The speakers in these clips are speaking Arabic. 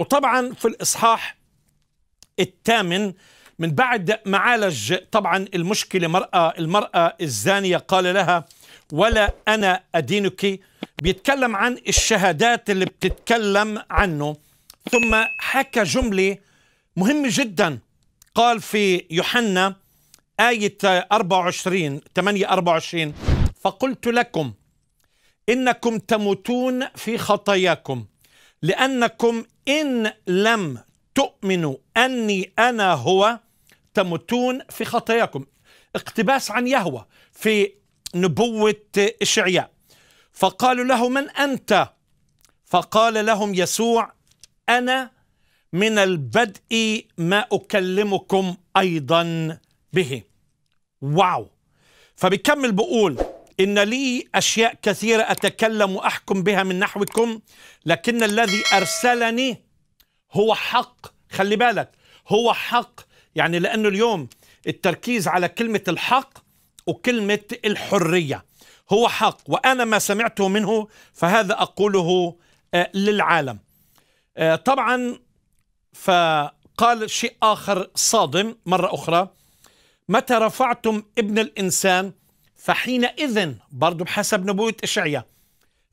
وطبعا في الإصحاح الثامن من بعد ما عالج طبعا المشكلة مرأة المرأة الزانية قال لها ولا أنا أدينك بيتكلم عن الشهادات اللي بتتكلم عنه ثم حكى جملة مهمة جدا قال في يوحنا آية 24 8 24 فقلت لكم إنكم تموتون في خطاياكم لأنكم إن لم تؤمنوا أني أنا هو تموتون في خطاياكم اقتباس عن يهوى في نبوة إشعياء فقالوا له من أنت فقال لهم يسوع أنا من البدء ما أكلمكم أيضا به واو فبيكمل بقول إن لي أشياء كثيرة أتكلم وأحكم بها من نحوكم لكن الذي أرسلني هو حق خلي بالك هو حق يعني لأنه اليوم التركيز على كلمة الحق وكلمة الحرية هو حق وأنا ما سمعته منه فهذا أقوله آه، للعالم آه، طبعا فقال شيء آخر صادم مرة أخرى متى رفعتم ابن الإنسان فحينئذ برضو بحسب نبوة إشعيا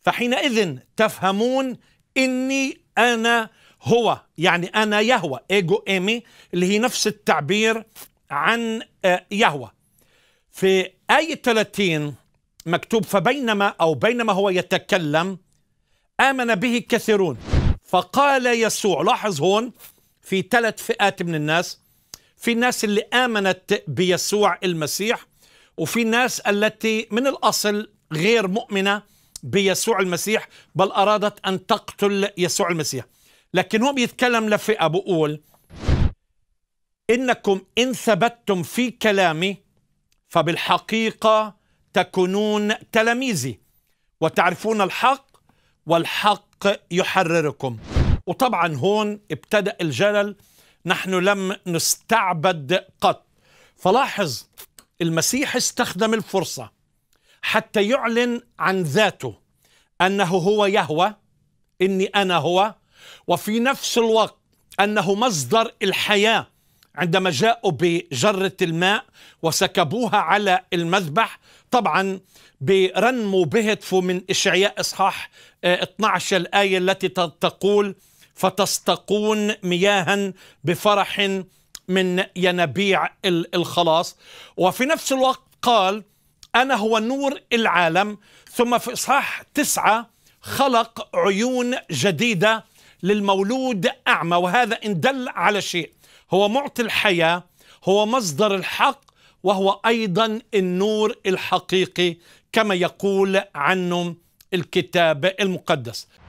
فحينئذ تفهمون إني أنا هو يعني أنا يهوى إيجو إيمي اللي هي نفس التعبير عن آه، يهوى في آية 30 مكتوب فبينما أو بينما هو يتكلم آمن به كثيرون فقال يسوع لاحظ هون في ثلاث فئات من الناس في الناس اللي آمنت بيسوع المسيح وفي ناس التي من الأصل غير مؤمنة بيسوع المسيح بل أرادت أن تقتل يسوع المسيح لكن هو بيتكلم لفئة بقول إنكم إن ثبتتم في كلامي فبالحقيقة تكونون تلاميذي وتعرفون الحق والحق يحرركم وطبعا هون ابتدأ الجلل نحن لم نستعبد قط فلاحظ المسيح استخدم الفرصة حتى يعلن عن ذاته أنه هو يهوى إني أنا هو وفي نفس الوقت أنه مصدر الحياة عندما جاءوا بجرة الماء وسكبوها على المذبح طبعا برنموا بهتفوا من إشعياء إصحاح 12 آه، الآية التي تقول فتستقون مياها بفرح من ينابيع الخلاص وفي نفس الوقت قال أنا هو نور العالم ثم في إصحاح تسعة خلق عيون جديدة للمولود أعمى وهذا إن دل على شيء هو معطي الحياة هو مصدر الحق وهو أيضا النور الحقيقي كما يقول عنه الكتاب المقدس